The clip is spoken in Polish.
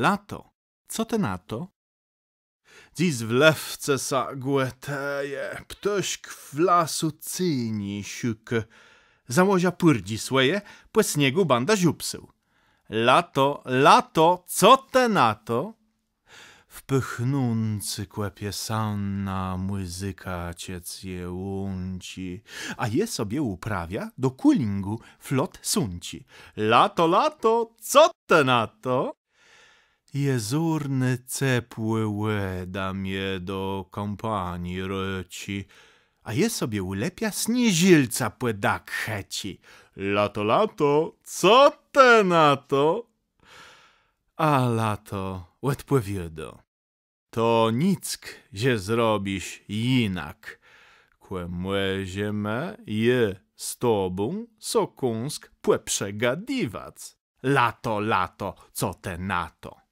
Lato, co ty na to? Dziś w lewce sagłeteje, ptoś w lasu cyni siuk. Załozia purdzi swoje, po śniegu banda ziupsył. Lato, lato, co te na to? W pychnący kłepie sanna muzyka je łąci, a je sobie uprawia do kulingu flot sunci. Lato, lato, co te na to? Jezurny cepły łeda mnie do kompanii ryci, a je sobie ulepia snieżilca płedak heci. Lato, lato, co te na to? A lato, odpowiedo. To nick że zrobisz inak. Kłemłe ziemę je z tobą sokunsk płe przegadiwac. Lato, lato, co te na to?